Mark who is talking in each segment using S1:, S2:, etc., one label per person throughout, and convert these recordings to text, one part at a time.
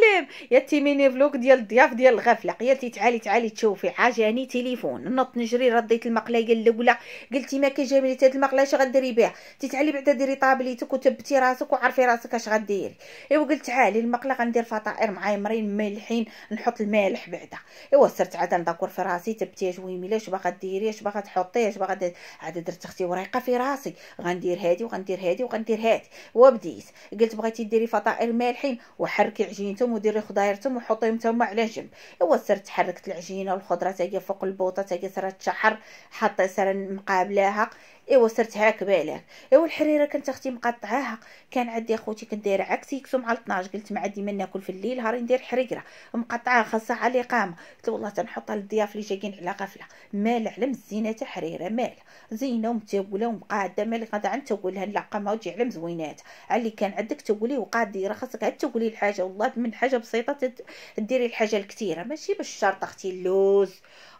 S1: سلام يا تيميني فلوق ديال الضياف ديال الغفله قيلتي تعالي تعالي تشوفي حاجاني تليفون نط نجري رديت المقلايه الاولى قلتي ما كيجابني هاد المقله اش غديري بها تعالي بعدا ديري طابليتك وتبتي راسك وعرفي راسك اش غديري ايوا قلت تعالي المقله غندير فطائر معايمرين مالحين نحط المالح بعدا ايوا سرت عاد نذكر في راسي تبتي جويميله اش باغا ديري اش باغا تحطي اش باغا عاد درت اختي وريقه في راسي غندير هادي وغندير هادي وغندير هادي وبديت قلت بغيتي ديري فطائر مالحين وحركي عجينته تم وديري خضايرتهم وحطيهم تما على جنب هو سر تحركت العجينه والخضره تاهي فوق البوطه تاهي صرات شحر حطي سر مقابلاها ايوا سرتها بالك ايوا الحريره كانت اختي مقطعاها كان عندي اخوتي كندير عكسي يكسو مع 12 قلت عندي ما ناكل في الليل هاري ندير حريره مقطعاها خاصها على الاقامه قلت والله تنحطها للضياف اللي جايين على قفله مال علم الزينه تاع حريره مال زينه ومتوله ومقاده مالك غدا عن تولها قامه وجي علم زوينات علي كان عندك تولي راه خاصك عاد تولي الحاجه والله من حاجه بسيطه تديري الحاجه الكثيره ماشي بالشرط اختي اللوز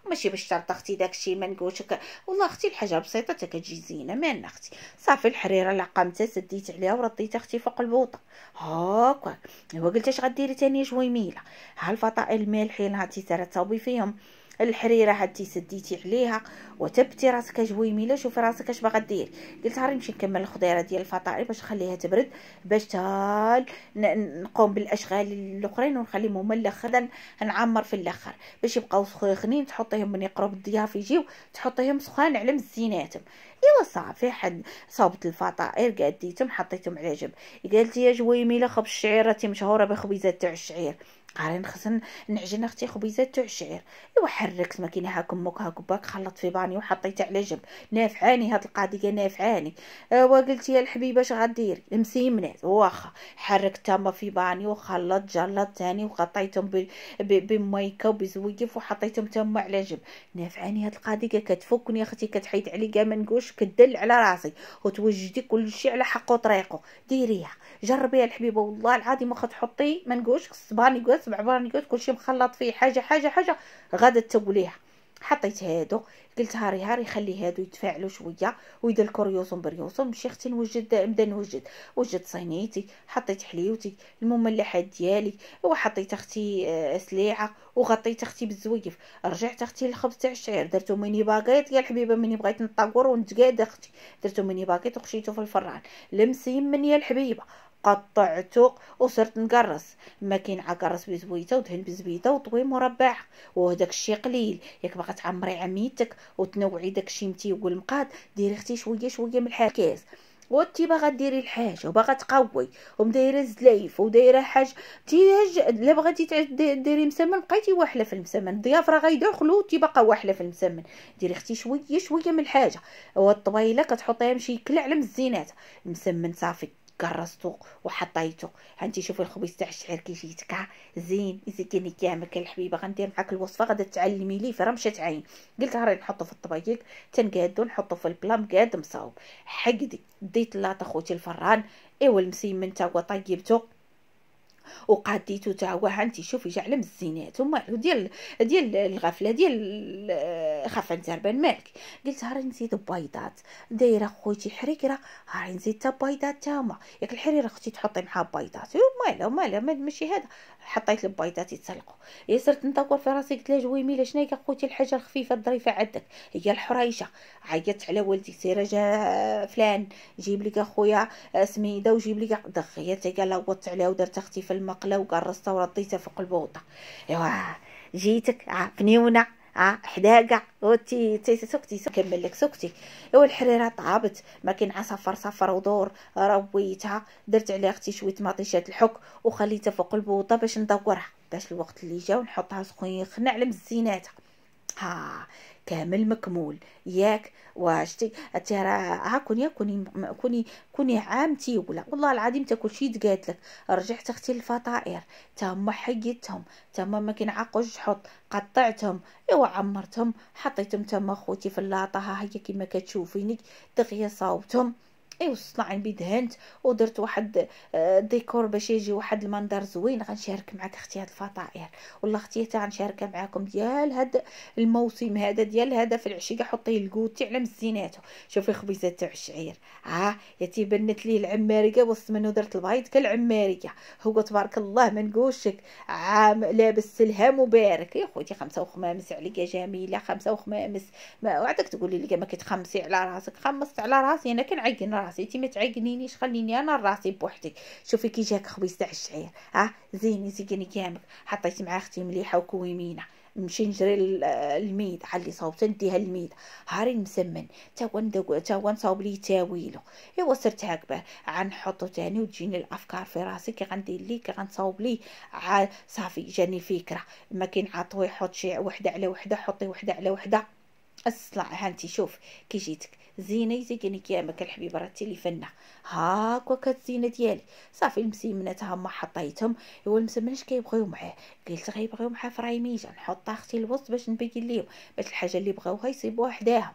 S1: ماشي باش ترضى اختي داكشي ما نقولش والله اختي الحاجه بسيطه حتى كتجي زينه مالنا اختي صافي الحريره قامت سديت عليها ورديت اختي فوق البوطه هاكا هو قلت اش غديري تاني جويميله ها الفطائر المالحين هاتي ترى تصاوبي فيهم الحريره هادي سديتي عليها وتبتي راسك جويميله شوفي راسك اش باغا دير قلت راه نمشي نكمل الخضيره ديال الفطائر باش نخليها تبرد باش تال نقوم بالاشغال الاخرين ونخليهم هما الاخر نعمر في الاخر باش يبقاو سخنين تحطيهم من يقرب الضياف يجيو تحطيهم سخان على مزيناتهم ايوا صافي حد صوبت الفطائر قاديتهم حطيتهم على جنب قالت لي يا جويميله خبز الشعير راتي مشهوره بخبيزات تاع الشعير قارن خصنا نعجن اختي خبيزات تاع الشعير ايوا حركت ما كاين هاك امك هاك باك خلط في باني وحطيت على جنب نافعاني هاد القضيه نافعاني اوا أه، قلت يا الحبيبه اش غديري مسيمنات واخا حركت تما في باني وخلط جلط ثاني وغطيتهم بميكه وبزويف وحطيتهم تما على جنب نافعاني هاد القضيه كتفكني اختي كتحيد علي كاع ما نقولش كدل على راسي وتوجدي كلشي على حقه وطريقه ديريها جربيها الحبيبه والله العظيم واخا تحطي ما نقولش الصباني الكوت بعبارة الكوت كلشي مخلط فيه حاجة حاجة حاجة غادا توليها حطيت هادو قلت هاري هاري خلي هادو يتفاعلوا شويه ويدير الكوريوزوم بريوزوم مشي اختي نوجد بدا نوجد وجدت صينيتي حطيت حليوتي المملحات ديالي وحطيت اختي آه، سليعه وغطيت اختي بالزويف رجعت اختي للخبز تاع الشعير درتو ميني باكيت يا الحبيبه مني بغيت نطور ونتقاد اختي درتو ميني باكيت وخشيتو في الفران لمسي مني يا الحبيبه قطعتو وصرت نقرص ما كاين عكرص بزويته ودهن بزبيده وطوي مربع وهداك الشيء قليل ياك باغا تعمري عميتك وتنوعي داك الشي متيول مقاد ديري اختي شويه شويه من الحكاز وانتي باغا ديري الحاجه وباغا تقوي ومدايره زلايف ودايره حاج تيهج لا بغيتي ديري مسمن بقيتي واحله في المسمن الضياف راه غيدخلوا وانتي باقا واحله في المسمن ديري اختي شويه شويه من الحاجه والطويله كتحطيها مشي يكلع على مزينات المسمن صافي كرستو وحطيتو هانتي شوفي الخبز تاع الشعير جيت يتكع زين يزيكيني كامل الحبيبه غندير معاك الوصفه غادا تعلمي لي في رمشه عين قلت راني نحطو في الطبايق تنقادو نحطو في البلام مقاد مصاوب حقدي ديت لاط اخوتي الفران ايوا المسيمن تا هو طيبته وقاديتو تا هو هانتي شوفي جا على مزينات وما ديال ديال الغفله ديال خاف تربان مالك قلت راه نزيد بيضات دايره خوتي حريكره راه نزيد تا بيضات تاهما ياك الحريره اختي تحطي معها بيضات مالا لا ماشي هذا حطيت البيضات يتسلقوا يا صرت ندور في راسي قلت لها جويميله شنو هي خوتي الحاجه الخفيفه الظريفه عندك هي الحريشه عيطت على والدي سير جا فلان جيب لك اخويا آه، سميده وجيب لك دغيت هي لوطت عليها ودرت اختي في المقله وقرصتها ورطيتها فوق البوطه ايوا جيتك فنيونه اه حداقة وتي تي سكتي سكتي كمل لك سكتي ايوا الحريره طابت ما كاين صفر صفر ودور رويتها درت عليها اختي شويه مطيشات الحك وخليتها فوق البوطه باش ندورها باش الوقت اللي جا ونحطها سخينه على مزيناتها ها كامل مكمول ياك واشتي انت راه كوني كوني كوني كوني عامتي ولا والله العظيم تا كلشي تقالت لك رجعت اختي للفطائر تا هما حيدتهم تا ما كينعقوش حط قطعتهم ايوا عمرتهم حطيتهم تا خوتي في اللاطه ها هي كيما كتشوفيني دغيا صاوبتهم اي وصلنا عن دهنت ودرت واحد آه، ديكور باش يجي واحد المنظر زوين غنشارك معك اختي هاد الفطائر والله اختي حتى غنشاركها معاكم ديال هاد الموسم هذا ديال هذا في العشيه حطيه الكوتي على مزيناتو شوفي خبيزه تاع الشعير ها يا تيبنت لي العماريه وسط منو درت البيض كالعماريه هو تبارك الله ما نقولشك عام لابس سلهام مبارك يا خوتي خمسه وخمامس عليك جميله خمسه وخمامس ما وعدك تقولي لي ما كتخمسي على راسك خمست على راسي انا كنعين راسي راسي انت ما تعقنينيش خليني انا راسي بوحدي شوفي كي جاك خبيز تاع الشعير ها زيني زيني كامل حطيت مع اختي مليحه وكويمينه نمشي نجري الميد علي صوبت نديها للميد هاري المسمن تا هو تا هو نصاوب لي تاويلو ايوا صرت هكبه غنحطو تاني وتجيني الافكار في راسي كي غندير ليه كي غنصاوب ليه صافي جاني فكره ما كاين عطوي حط شي وحده على وحده حطي وحده على وحده اصلع هانتي شوف كي جيتك زينه يا يعني كيامك الحبيبه راه تيلي فنه هاكا كتزينه ديالي صافي المسيمنات هما حطيتهم هو المسمنش كيبغيو معاه قلت غيبغيو معاه فرايميجه نحط اختي الوسط باش نبين ليهم باش الحاجه اللي بغاوها يصيبوها حداهم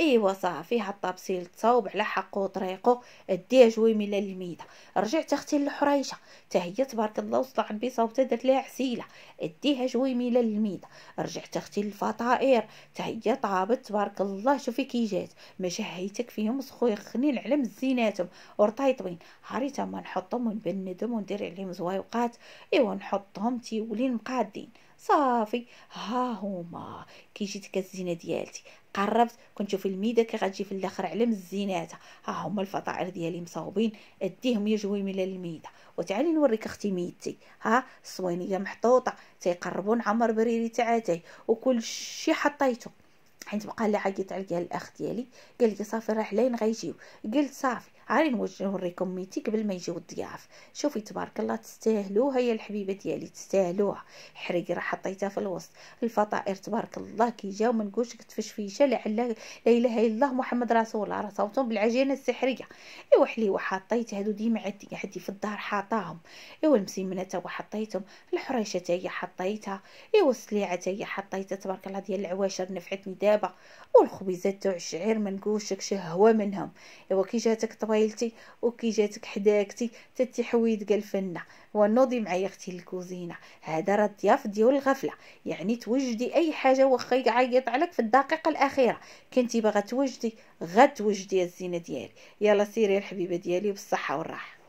S1: ايوا صافي ها الطابسيل تصاوب على حقو طريقو وطريقه جوي من الميدة رجعت اختي للحريشه حتى هي تبارك الله وصلت بي وتا درت ليها عسيله اديها من الميدة رجعت اختي للفطائر حتى هي طابت تبارك الله شوفي كي جات ما شهيتك فيهم خويا خنين على مزيناتهم ورطيطبين هاري ما نحطهم ونبندهم وندير عليهم زوايقات ايوا نحطهم تيولين مقادين صافي ها هما كي جيت الزينه ديالتي قربت كنشوف الميده كي غتجي في الاخر على مزيناتها ها هما الفطائر ديالي مصاوبين اديهم يا جويميله للميده وتعالي نوريك اختي ميتي ها الصوينيه محطوطه تيقربون عمر بريري تعاتيه وكل شي حطيته حيت بقى لي عيط عليا الاخ ديالي قال لي صافي راه حلاين غيجيو قلت صافي عاري نوجه نوريكم ميتي قبل ما يجيو الضياف شوفي تبارك الله تستاهلوها يا الحبيبه ديالي تستاهلوها حريقي راه حطيتها في الوسط الفطائر تبارك الله كي كيجاو ما نقولش تفشفيشه لعل لا اله الا الله محمد رسول الله راه صوتهم بالعجينه السحريه ايوا حليوه حطيت هادو ديما عندي عندي في الدار حاطاهم ايوا المسيمنه تا حطيتهم الحريشه تا هي حطيتها ايوا السليعه تا هي حطيتها تبارك الله ديال العواشر نفعتني دابا والخبيزات تاع الشعير ما نقولش شهوه منهم ايوا كي جاتك قبيلتي وكي جاتك حداكتي تتي حويد قال فنه ونوضي معايا اختي الكوزينة هذا راه الضياف ديال الغفله يعني توجدي اي حاجه واخا يعيط عليك في الدقيقه الاخيره كنتي باغا توجدي غتوجدي الزينه ديالي يلا سيري الحبيبه ديالي بالصحه والراحه